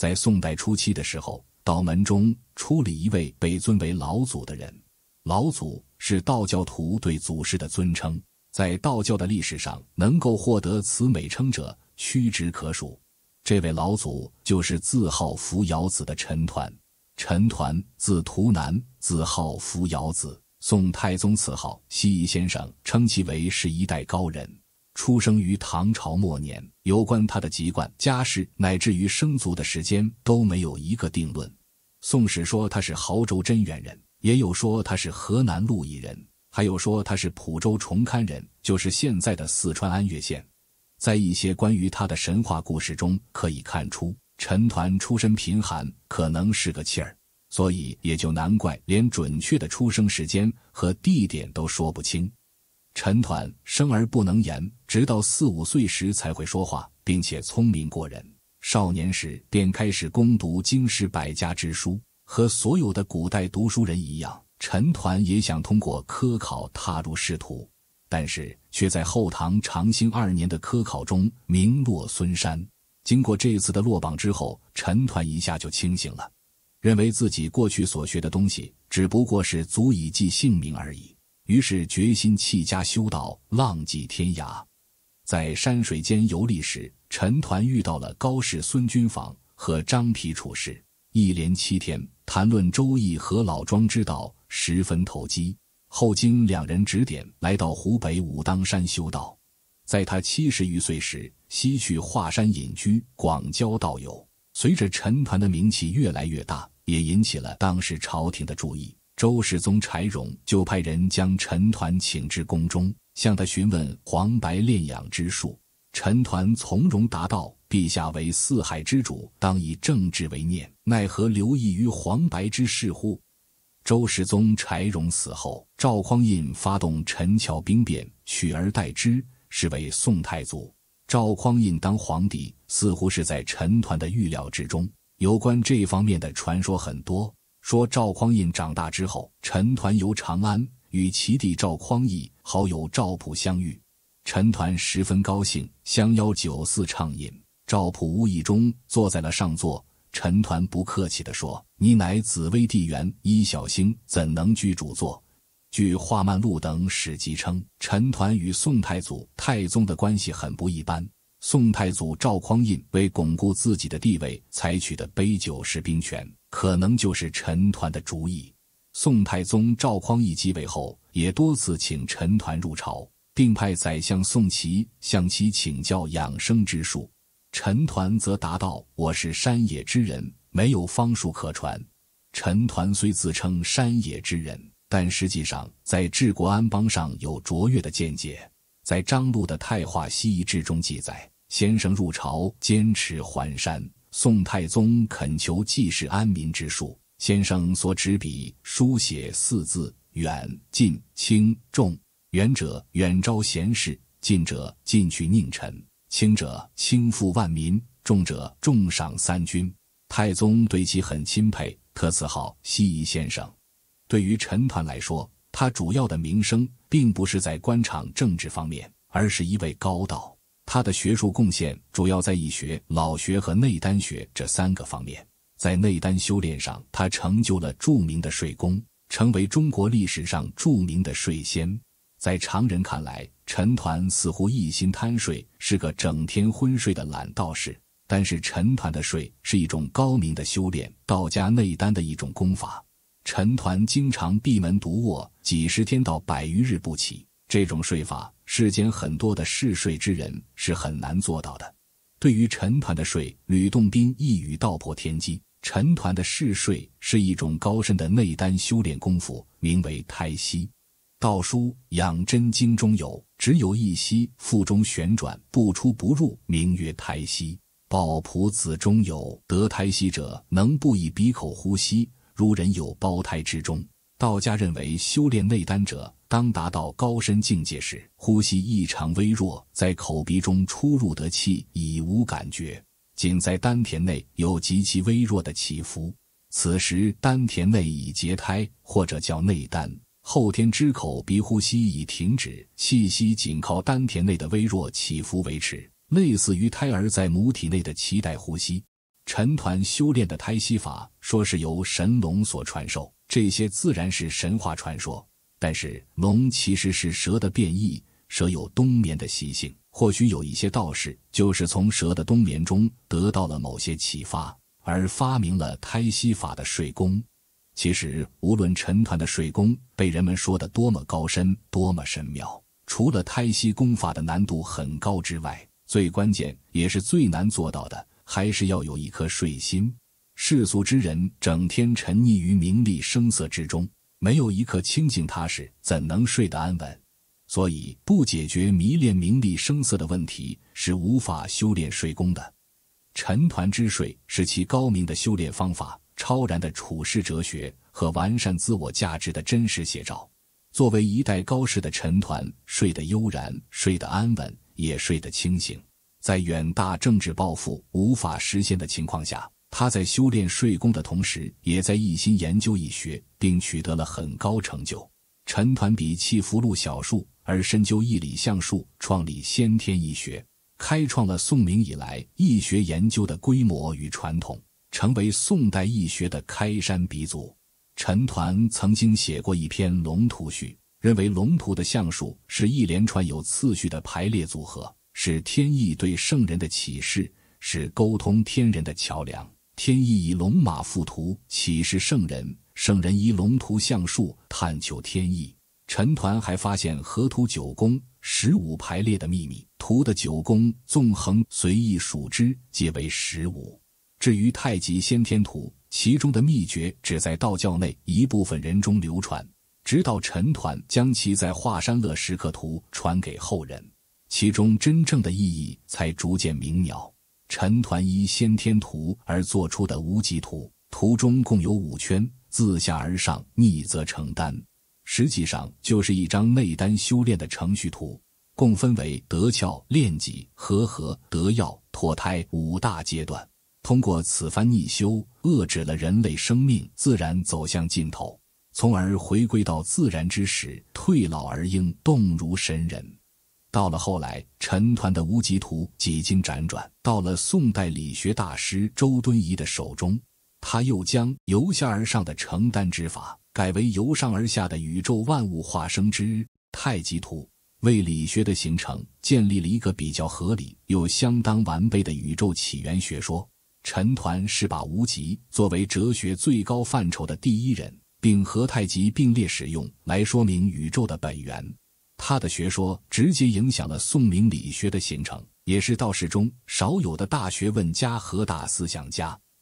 在宋代初期的时候，道门中出了一位被尊为老祖的人。老祖是道教徒对祖师的尊称，在道教的历史上，能够获得此美称者屈指可数。这位老祖就是字号扶摇子的陈抟。陈抟字图南，字号扶摇子。宋太宗赐号希夷先生，称其为是一代高人。出生于唐朝末年，有关他的籍贯、家世，乃至于生卒的时间都没有一个定论。《宋史》说他是濠州真源人，也有说他是河南鹿邑人，还有说他是蒲州崇龛人，就是现在的四川安岳县。在一些关于他的神话故事中可以看出，陈抟出身贫寒，可能是个乞儿，所以也就难怪连准确的出生时间和地点都说不清。陈抟生而不能言，直到四五岁时才会说话，并且聪明过人。少年时便开始攻读经世百家之书，和所有的古代读书人一样，陈抟也想通过科考踏入仕途，但是却在后唐长兴二年的科考中名落孙山。经过这次的落榜之后，陈抟一下就清醒了，认为自己过去所学的东西只不过是足以记姓名而已。于是决心弃家修道，浪迹天涯。在山水间游历时，陈抟遇到了高士孙君房和张皮处士，一连七天谈论《周易》和老庄之道，十分投机。后经两人指点，来到湖北武当山修道。在他七十余岁时，西去华山隐居，广交道友。随着陈抟的名气越来越大，也引起了当时朝廷的注意。周世宗柴荣就派人将陈抟请至宫中，向他询问黄白炼养之术。陈抟从容答道：“陛下为四海之主，当以政治为念，奈何留意于黄白之事乎？”周世宗柴荣死后，赵匡胤发动陈桥兵变，取而代之，是为宋太祖。赵匡胤当皇帝似乎是在陈抟的预料之中，有关这方面的传说很多。说赵匡胤长大之后，陈抟游长安，与其弟赵匡义、好友赵普相遇。陈抟十分高兴，相邀酒肆畅饮。赵普无意中坐在了上座，陈抟不客气地说：“你乃紫薇帝元一小星，怎能居主座？”据《画曼录》等史籍称，陈抟与宋太祖、太宗的关系很不一般。宋太祖赵匡胤为巩固自己的地位，采取的杯酒释兵权，可能就是陈抟的主意。宋太宗赵匡义继位后，也多次请陈抟入朝，并派宰相宋琪向其请教养生之术。陈抟则答道：“我是山野之人，没有方术可传。”陈抟虽自称山野之人，但实际上在治国安邦上有卓越的见解。在张禄的《太化西夷志》中记载，先生入朝，坚持还山。宋太宗恳求济世安民之术，先生所执笔书写四字：远、近、轻、重。远者远招贤士，近者近取佞臣，轻者轻负万民，重者重赏三军。太宗对其很钦佩，特赐号西夷先生。对于陈抟来说，他主要的名声并不是在官场政治方面，而是一位高道。他的学术贡献主要在易学、老学和内丹学这三个方面。在内丹修炼上，他成就了著名的睡功，成为中国历史上著名的睡仙。在常人看来，陈抟似乎一心贪睡，是个整天昏睡的懒道士。但是，陈抟的睡是一种高明的修炼，道家内丹的一种功法。陈抟经常闭门独卧几十天到百余日不起，这种睡法，世间很多的嗜睡之人是很难做到的。对于陈抟的睡，吕洞宾一语道破天机：陈抟的嗜睡是一种高深的内丹修炼功夫，名为胎息。道书《养真经》中有：“只有一息腹中旋转，不出不入，名曰胎息。”《抱朴子》中有：“得胎息者，能不以鼻口呼吸。”如人有胞胎之中，道家认为修炼内丹者，当达到高深境界时，呼吸异常微弱，在口鼻中出入的气已无感觉，仅在丹田内有极其微弱的起伏。此时，丹田内已结胎，或者叫内丹，后天之口鼻呼吸已停止，气息仅靠丹田内的微弱起伏维持，类似于胎儿在母体内的脐带呼吸。陈团修炼的胎息法，说是由神龙所传授，这些自然是神话传说。但是，龙其实是蛇的变异，蛇有冬眠的习性，或许有一些道士就是从蛇的冬眠中得到了某些启发，而发明了胎息法的水功。其实，无论陈团的水功被人们说的多么高深、多么神妙，除了胎息功法的难度很高之外，最关键也是最难做到的。还是要有一颗睡心。世俗之人整天沉溺于名利声色之中，没有一刻清静踏实，怎能睡得安稳？所以，不解决迷恋名利声色的问题，是无法修炼睡功的。沉团之睡，是其高明的修炼方法、超然的处世哲学和完善自我价值的真实写照。作为一代高士的沉团，睡得悠然，睡得安稳，也睡得清醒。在远大政治抱负无法实现的情况下，他在修炼睡功的同时，也在一心研究易学，并取得了很高成就。陈抟比弃《扶禄》小术，而深究易理象术，创立先天易学，开创了宋明以来易学研究的规模与传统，成为宋代易学的开山鼻祖。陈抟曾经写过一篇《龙图序》，认为龙图的象数是一连串有次序的排列组合。是天意对圣人的启示，是沟通天人的桥梁。天意以龙马附图启示圣人，圣人以龙图象数探求天意。陈抟还发现河图九宫十五排列的秘密，图的九宫纵横随意数之，皆为十五。至于太极先天图，其中的秘诀只在道教内一部分人中流传，直到陈抟将其在华山乐石刻图传给后人。其中真正的意义才逐渐明了。陈抟依先天图而做出的无极图，图中共有五圈，自下而上逆则成丹，实际上就是一张内丹修炼的程序图，共分为得窍、炼己、合合、得药、脱胎五大阶段。通过此番逆修，遏制了人类生命自然走向尽头，从而回归到自然之时，退老而应，动如神人。到了后来，陈抟的无极图几经辗转，到了宋代理学大师周敦颐的手中，他又将由下而上的承担之法改为由上而下的宇宙万物化生之太极图，为理学的形成建立了一个比较合理又相当完备的宇宙起源学说。陈抟是把无极作为哲学最高范畴的第一人，并和太极并列使用，来说明宇宙的本源。他的学说直接影响了宋明理学的形成，也是道士中少有的大学问家和大思想家。